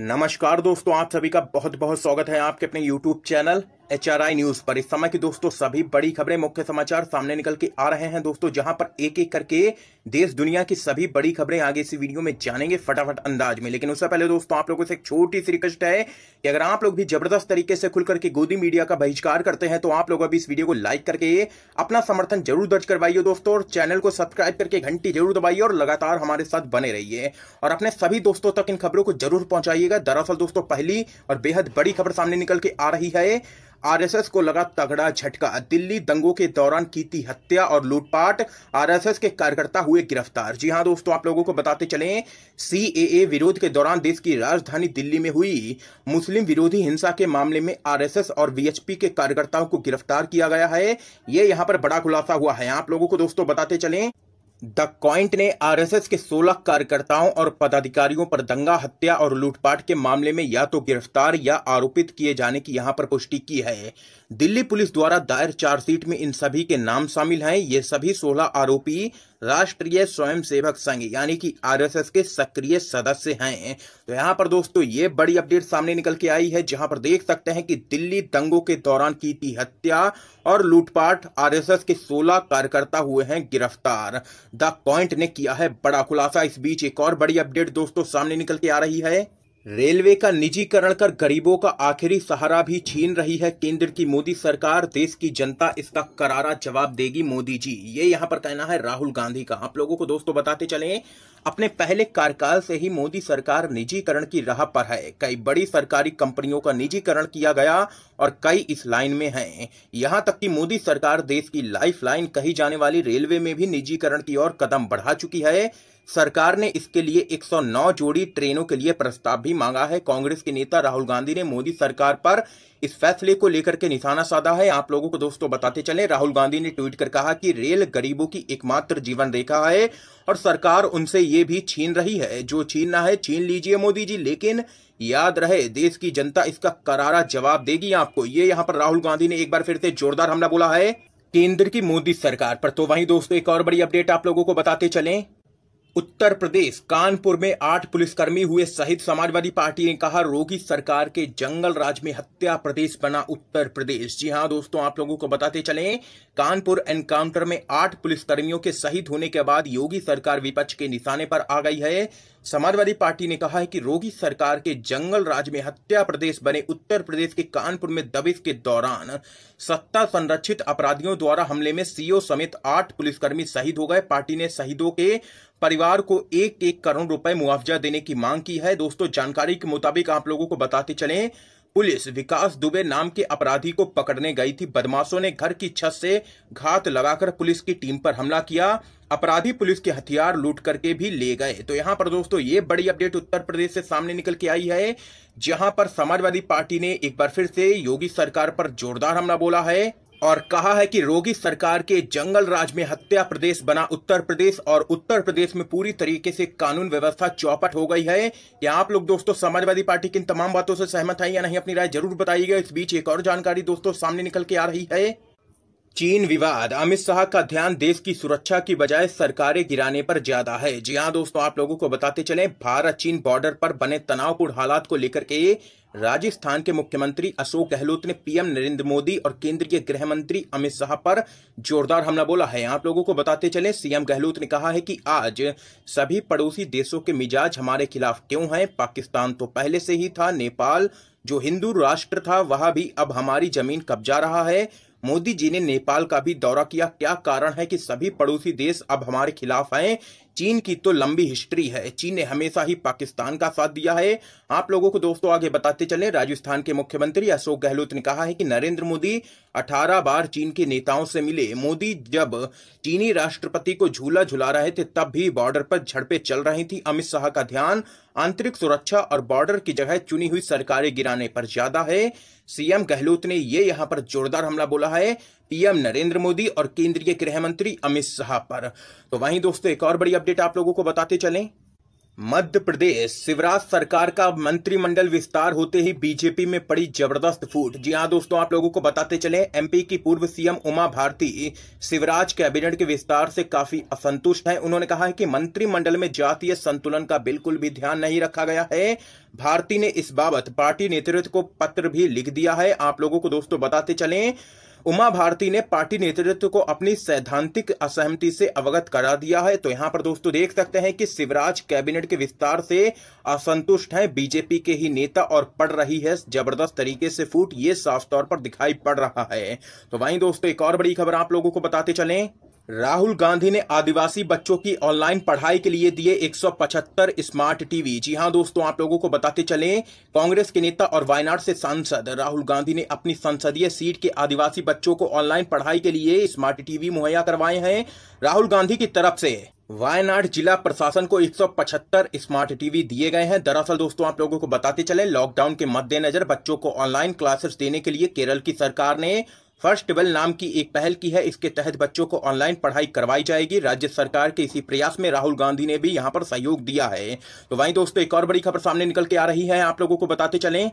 नमस्कार दोस्तों आप सभी का बहुत बहुत स्वागत है आपके अपने YouTube चैनल एच न्यूज पर इस समय की दोस्तों सभी बड़ी खबरें मुख्य समाचार सामने निकल के आ रहे हैं दोस्तों जहां पर एक एक करके देश दुनिया की सभी बड़ी खबरें आगे इसी वीडियो में जानेंगे फटाफट अंदाज में लेकिन उससे पहले दोस्तों आप लोगों से एक छोटी सी रिक्वेस्ट है कि अगर आप लोग भी जबरदस्त तरीके से खुलकर के गोदी मीडिया का बहिष्कार करते हैं तो आप लोग अभी इस वीडियो को लाइक करके अपना समर्थन जरूर दर्ज करवाइए दोस्तों और चैनल को सब्सक्राइब करके घंटी जरूर दबाइए और लगातार हमारे साथ बने रहिए और अपने सभी दोस्तों तक इन खबरों को जरूर पहुंचाइएगा दरअसल दोस्तों पहली और बेहद बड़ी खबर सामने निकल के आ रही है आरएसएस को लगा तगड़ा झटका दिल्ली दंगों के दौरान की थी हत्या और लूटपाट आरएसएस के कार्यकर्ता हुए गिरफ्तार जी हाँ दोस्तों आप लोगों को बताते चले सीएए विरोध के दौरान देश की राजधानी दिल्ली में हुई मुस्लिम विरोधी हिंसा के मामले में आरएसएस और वीएचपी के कार्यकर्ताओं को गिरफ्तार किया गया है ये यहाँ पर बड़ा खुलासा हुआ है आप लोगों को दोस्तों बताते चले द क्वाइंट ने आरएसएस के 16 कार्यकर्ताओं और पदाधिकारियों पर दंगा हत्या और लूटपाट के मामले में या तो गिरफ्तार या आरोपित किए जाने की यहां पर पुष्टि की है दिल्ली पुलिस द्वारा दायर चार्जशीट में इन सभी के नाम शामिल हैं ये सभी 16 आरोपी राष्ट्रीय स्वयंसेवक संघ यानी कि आरएसएस के सक्रिय सदस्य हैं तो यहां पर दोस्तों ये बड़ी अपडेट सामने निकल के आई है जहां पर देख सकते हैं कि दिल्ली दंगों के दौरान की थी हत्या और लूटपाट आरएसएस के 16 कार्यकर्ता हुए हैं गिरफ्तार द पॉइंट ने किया है बड़ा खुलासा इस बीच एक और बड़ी अपडेट दोस्तों सामने निकल के आ रही है रेलवे का निजीकरण कर गरीबों का आखिरी सहारा भी छीन रही है केंद्र की मोदी सरकार देश की जनता इसका करारा जवाब देगी मोदी जी ये यहां पर कहना है राहुल गांधी का आप लोगों को दोस्तों बताते चले अपने पहले कार्यकाल से ही मोदी सरकार निजीकरण की राह पर है कई बड़ी सरकारी कंपनियों का निजीकरण किया गया और कई इस लाइन में है यहां तक कि मोदी सरकार देश की लाइफ लाइन कही जाने वाली रेलवे में भी निजीकरण की ओर कदम बढ़ा चुकी है सरकार ने इसके लिए 109 जोड़ी ट्रेनों के लिए प्रस्ताव भी मांगा है कांग्रेस के नेता राहुल गांधी ने मोदी सरकार पर इस फैसले को लेकर के निशाना साधा है आप लोगों को दोस्तों बताते चले राहुल गांधी ने ट्वीट कर कहा कि रेल गरीबों की एकमात्र जीवन रेखा है और सरकार उनसे ये भी छीन रही है जो छीनना है छीन लीजिए मोदी जी लेकिन याद रहे देश की जनता इसका करारा जवाब देगी आपको ये यहाँ पर राहुल गांधी ने एक बार फिर से जोरदार हमला बोला है केंद्र की मोदी सरकार पर तो वहीं दोस्तों एक और बड़ी अपडेट आप लोगों को बताते चलें उत्तर प्रदेश कानपुर में आठ पुलिसकर्मी हुए शहीद समाजवादी पार्टी ने कहा रोगी सरकार के जंगल राज में हत्या प्रदेश बना उत्तर प्रदेश जी हां दोस्तों आप लोगों को बताते चलें कानपुर एनकाउंटर में आठ पुलिसकर्मियों के शहीद होने के बाद योगी सरकार विपक्ष के निशाने पर आ गई है समाजवादी पार्टी ने कहा है कि रोगी सरकार के जंगल राज में हत्या प्रदेश बने उत्तर प्रदेश के कानपुर में दबिश के दौरान सत्ता संरक्षित अपराधियों द्वारा हमले में सीओ समेत आठ पुलिसकर्मी शहीद हो गए पार्टी ने शहीदों के परिवार को एक एक करोड़ रुपए मुआवजा देने की मांग की है दोस्तों जानकारी के मुताबिक आप लोगों को बताते चले पुलिस विकास दुबे नाम के अपराधी को पकड़ने गई थी बदमाशों ने घर की छत से घात लगाकर पुलिस की टीम पर हमला किया अपराधी पुलिस के हथियार लूट करके भी ले गए तो यहां पर दोस्तों ये बड़ी अपडेट उत्तर प्रदेश से सामने निकल के आई है जहां पर समाजवादी पार्टी ने एक बार फिर से योगी सरकार पर जोरदार हमला बोला है और कहा है कि रोगी सरकार के जंगल राज में हत्या प्रदेश बना उत्तर प्रदेश और उत्तर प्रदेश में पूरी तरीके से कानून व्यवस्था चौपट हो गई है क्या आप लोग दोस्तों समाजवादी पार्टी की इन तमाम बातों से सहमत हैं या नहीं अपनी राय जरूर बताइएगा इस बीच एक और जानकारी दोस्तों सामने निकल के आ रही है चीन विवाद अमित शाह का ध्यान देश की सुरक्षा की बजाय सरकारें गिराने पर ज्यादा है जी हाँ दोस्तों आप लोगों को बताते चलें भारत चीन बॉर्डर पर बने तनावपूर्ण हालात को लेकर के राजस्थान के मुख्यमंत्री अशोक गहलोत ने पीएम नरेंद्र मोदी और केंद्रीय गृह मंत्री अमित शाह पर जोरदार हमला बोला है आप लोगों को बताते चले सीएम गहलोत ने कहा है कि आज सभी पड़ोसी देशों के मिजाज हमारे खिलाफ क्यों है पाकिस्तान तो पहले से ही था नेपाल जो हिंदू राष्ट्र था वह भी अब हमारी जमीन कब्जा रहा है मोदी जी ने नेपाल का भी दौरा किया क्या कारण है कि सभी पड़ोसी देश अब हमारे खिलाफ हैं चीन की तो लंबी हिस्ट्री है चीन ने हमेशा ही पाकिस्तान का साथ दिया है आप लोगों को दोस्तों आगे बताते चलें राजस्थान के मुख्यमंत्री अशोक गहलोत ने कहा है कि नरेंद्र मोदी 18 बार चीन के नेताओं से मिले मोदी जब चीनी राष्ट्रपति को झूला झुला रहे थे तब भी बॉर्डर पर झड़पें चल रही थी अमित शाह का ध्यान आंतरिक सुरक्षा और बॉर्डर की जगह चुनी हुई सरकारें गिराने पर ज्यादा है सीएम गहलोत ने ये यहां पर जोरदार हमला बोला है पीएम नरेंद्र मोदी और केंद्रीय गृह मंत्री अमित शाह पर तो वहीं दोस्तों एक और बड़ी अपडेट आप लोगों को बताते चलें मध्य प्रदेश शिवराज सरकार का मंत्रिमंडल विस्तार होते ही बीजेपी में पड़ी जबरदस्त फूट जी हाँ दोस्तों आप लोगों को बताते चले एमपी की पूर्व सीएम उमा भारती शिवराज कैबिनेट के विस्तार से काफी असंतुष्ट हैं उन्होंने कहा है कि मंत्रिमंडल में जातीय संतुलन का बिल्कुल भी ध्यान नहीं रखा गया है भारती ने इस बाबत पार्टी नेतृत्व को पत्र भी लिख दिया है आप लोगों को दोस्तों बताते चले उमा भारती ने पार्टी नेतृत्व को अपनी सैद्धांतिक असहमति से अवगत करा दिया है तो यहां पर दोस्तों देख सकते हैं कि शिवराज कैबिनेट के विस्तार से असंतुष्ट हैं बीजेपी के ही नेता और पड़ रही है जबरदस्त तरीके से फूट ये साफ तौर पर दिखाई पड़ रहा है तो वहीं दोस्तों एक और बड़ी खबर आप लोगों को बताते चलें राहुल गांधी ने आदिवासी बच्चों की ऑनलाइन पढ़ाई के लिए दिए 175 स्मार्ट टीवी जी हां दोस्तों आप लोगों को बताते चलें कांग्रेस के नेता और वायनाड से सांसद राहुल गांधी ने अपनी संसदीय सीट के आदिवासी बच्चों को ऑनलाइन पढ़ाई के लिए स्मार्ट टीवी मुहैया करवाए हैं राहुल गांधी की तरफ से वायनाड जिला प्रशासन को 175 स्मार्ट टीवी दिए गए हैं दरअसल दोस्तों आप लोगों को बताते चले लॉकडाउन के मद्देनजर बच्चों को ऑनलाइन क्लासेस देने के लिए केरल की सरकार ने फर्स्ट ट्वेल नाम की एक पहल की है इसके तहत बच्चों को ऑनलाइन पढ़ाई करवाई जाएगी राज्य सरकार के इसी प्रयास में राहुल गांधी ने भी यहां पर सहयोग दिया है तो वहीं दोस्तों एक और बड़ी खबर सामने निकल के आ रही है आप लोगों को बताते चलें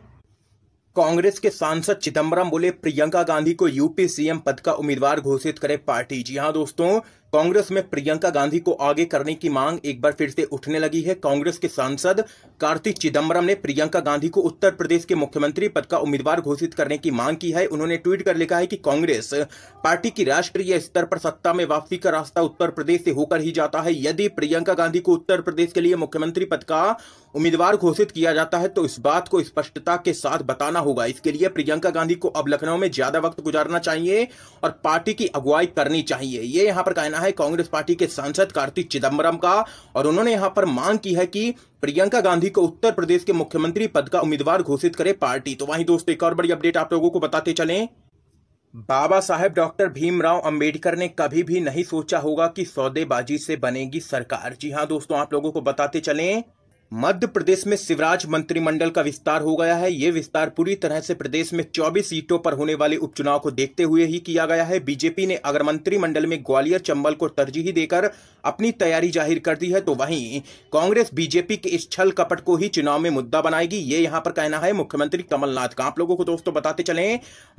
कांग्रेस के सांसद चिदम्बरम बोले प्रियंका गांधी को यूपी सीएम पद का उम्मीदवार घोषित करे पार्टी जी हाँ दोस्तों कांग्रेस में प्रियंका गांधी को आगे करने की मांग एक बार फिर से उठने लगी है कांग्रेस के सांसद कार्तिक चिदम्बरम ने प्रियंका गांधी को उत्तर प्रदेश के मुख्यमंत्री पद का उम्मीदवार घोषित करने की मांग की है उन्होंने ट्वीट कर लिखा है कि कांग्रेस पार्टी की राष्ट्रीय स्तर पर सत्ता में वापसी का रास्ता उत्तर प्रदेश से होकर ही जाता है यदि प्रियंका गांधी को उत्तर प्रदेश के लिए मुख्यमंत्री पद का उम्मीदवार घोषित किया जाता है तो इस बात को स्पष्टता के साथ बताना होगा इसके लिए प्रियंका गांधी को अब लखनऊ में ज्यादा वक्त गुजारना चाहिए और पार्टी की अगुवाई करनी चाहिए ये यहां पर कहना है कांग्रेस पार्टी के सांसद कार्तिक चिदम्बरम का और उन्होंने यहां पर मांग की है कि प्रियंका गांधी को उत्तर प्रदेश के मुख्यमंत्री पद का उम्मीदवार घोषित करे पार्टी तो वहीं दोस्तों एक और बड़ी अपडेट आप लोगों को बताते चले बाबा साहेब डॉक्टर भीमराव अंबेडकर ने कभी भी नहीं सोचा होगा कि सौदेबाजी से बनेगी सरकार जी हाँ दोस्तों आप लोगों को बताते चलें मध्य प्रदेश में शिवराज मंत्रिमंडल का विस्तार हो गया है ये विस्तार पूरी तरह से प्रदेश में 24 सीटों पर होने वाले उपचुनाव को देखते हुए ही किया गया है बीजेपी ने अगर मंत्रिमंडल में ग्वालियर चंबल को तरजीह देकर अपनी तैयारी जाहिर कर दी है तो वहीं कांग्रेस बीजेपी के इस छल कपट को ही चुनाव में मुद्दा बनाएगी ये यहाँ पर कहना है मुख्यमंत्री कमलनाथ का आप लोगों को दोस्तों बताते चले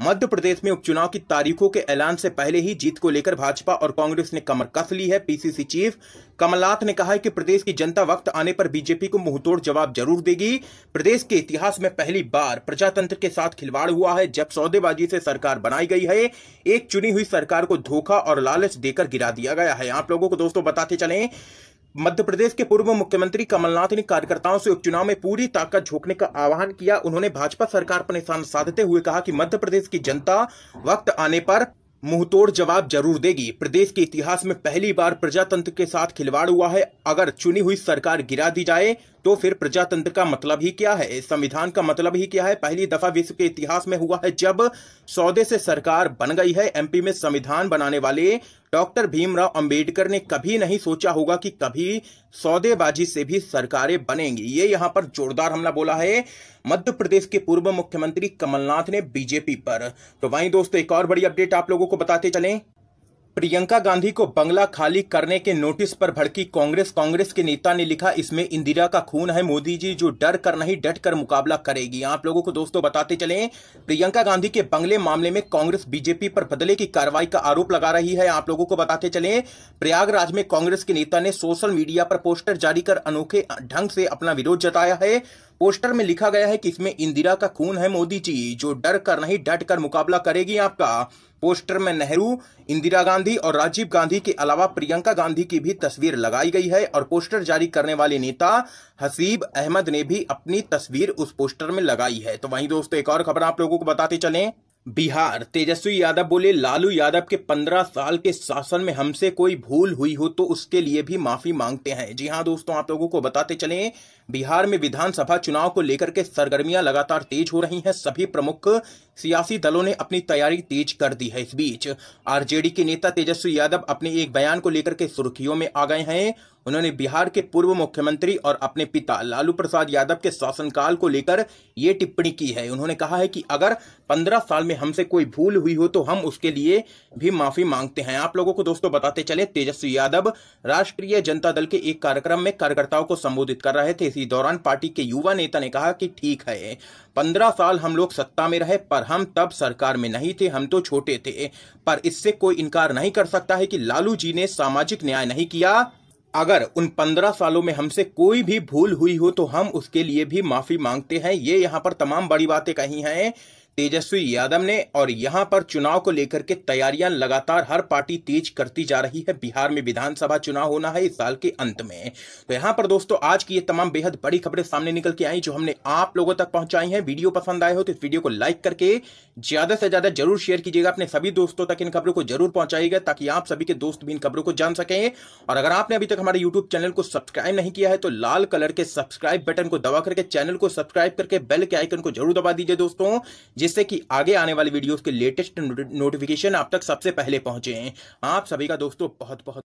मध्य प्रदेश में उपचुनाव की तारीखों के ऐलान से पहले ही जीत को लेकर भाजपा और कांग्रेस ने कमर कस ली है पीसीसी चीफ कमलनाथ ने कहा है कि प्रदेश की जनता वक्त आने पर बीजेपी को मुंहतोड़ जवाब जरूर देगी प्रदेश के इतिहास में पहली बार प्रजातंत्र के साथ खिलवाड़ हुआ है जब सौदेबाजी से सरकार बनाई गई है एक चुनी हुई सरकार को धोखा और लालच देकर गिरा दिया गया है आप लोगों को दोस्तों बताते चले मध्य प्रदेश के पूर्व मुख्यमंत्री कमलनाथ ने कार्यकर्ताओं से उपचुनाव में पूरी ताकत झोंकने का आह्वान किया उन्होंने भाजपा सरकार पर निशान साधते हुए कहा कि मध्य प्रदेश की जनता वक्त आने पर मुंहतोड़ जवाब जरूर देगी प्रदेश के इतिहास में पहली बार प्रजातंत्र के साथ खिलवाड़ हुआ है अगर चुनी हुई सरकार गिरा दी जाए तो फिर प्रजातंत्र का मतलब ही क्या है संविधान का मतलब ही क्या है पहली दफा विश्व के इतिहास में हुआ है जब सौदे से सरकार बन गई है एमपी में संविधान बनाने वाले डॉक्टर भीमराव अंबेडकर ने कभी नहीं सोचा होगा कि कभी सौदेबाजी से भी सरकारें बनेंगी ये यहां पर जोरदार हमला बोला है मध्य प्रदेश के पूर्व मुख्यमंत्री कमलनाथ ने बीजेपी पर तो वहीं दोस्तों एक और बड़ी अपडेट आप लोगों को बताते चलें प्रियंका गांधी को बंगला खाली करने के नोटिस पर भड़की कांग्रेस कांग्रेस के नेता ने लिखा इसमें इंदिरा का खून है मोदी जी जो डर कर नहीं डट कर मुकाबला करेगी आप लोगों को दोस्तों बताते चलें प्रियंका गांधी के बंगले मामले में कांग्रेस बीजेपी पर बदले की कार्रवाई का आरोप लगा रही है आप लोगों को बताते चले प्रयागराज में कांग्रेस के नेता ने सोशल मीडिया पर पोस्टर जारी कर अनोखे ढंग से अपना विरोध जताया है पोस्टर में लिखा गया है कि इसमें इंदिरा का खून है मोदी जी जो डर कर नहीं डट कर मुकाबला करेगी आपका पोस्टर में नेहरू इंदिरा गांधी और राजीव गांधी के अलावा प्रियंका गांधी की भी तस्वीर लगाई गई है और पोस्टर जारी करने वाले नेता हसीब अहमद ने भी अपनी तस्वीर उस पोस्टर में लगाई है तो वहीं दोस्तों एक और खबर आप लोगों को बताते चलें बिहार तेजस्वी यादव बोले लालू यादव के पंद्रह साल के शासन में हमसे कोई भूल हुई हो तो उसके लिए भी माफी मांगते हैं जी हाँ दोस्तों आप लोगों को बताते चले बिहार में विधानसभा चुनाव को लेकर के सरगर्मियां लगातार तेज हो रही हैं सभी प्रमुख सियासी दलों ने अपनी तैयारी तेज कर दी है इस बीच आरजेडी के नेता तेजस्वी यादव अपने एक बयान को लेकर के सुर्खियों में आ गए हैं उन्होंने बिहार के पूर्व मुख्यमंत्री और अपने पिता लालू प्रसाद यादव के शासनकाल को लेकर ये टिप्पणी की है उन्होंने कहा है कि अगर पंद्रह साल में हमसे कोई भूल हुई हो तो हम उसके लिए भी माफी मांगते हैं आप लोगों को दोस्तों बताते चले तेजस्वी यादव राष्ट्रीय जनता दल के एक कार्यक्रम में कार्यकर्ताओं को संबोधित कर रहे थे इसी दौरान पार्टी के युवा नेता ने कहा कि ठीक है पंद्रह साल हम लोग सत्ता में रहे पर सरकार हम तब सरकार में नहीं थे हम तो छोटे थे पर इससे कोई इनकार नहीं कर सकता है कि लालू जी ने सामाजिक न्याय नहीं किया अगर उन पंद्रह सालों में हमसे कोई भी भूल हुई हो तो हम उसके लिए भी माफी मांगते हैं ये यहां पर तमाम बड़ी बातें कही हैं तेजस्वी यादव ने और यहां पर चुनाव को लेकर के तैयारियां लगातार हर पार्टी तेज करती जा रही है बिहार में विधानसभा चुनाव होना है इस साल के अंत में तो यहां पर दोस्तों आज की ये तमाम बेहद बड़ी खबरें सामने निकल के आई जो हमने आप लोगों तक पहुंचाई हैं वीडियो पसंद आए हो तो इस वीडियो को लाइक करके ज्यादा से ज्यादा जरूर शेयर कीजिएगा अपने सभी दोस्तों तक इन खबरों को जरूर पहुंचाइएगा ताकि आप सभी के दोस्त भी इन खबरों को जान सकें और अगर आपने अभी तक हमारे यूट्यूब चैनल को सब्सक्राइब नहीं किया है तो लाल कलर के सब्सक्राइब बटन को दबा करके चैनल को सब्सक्राइब करके बेल के आइकन को जरूर दबा दीजिए दोस्तों जिससे कि आगे आने वाली वीडियोस के लेटेस्ट नोटिफिकेशन आप तक सबसे पहले पहुंचे हैं आप सभी का दोस्तों बहुत बहुत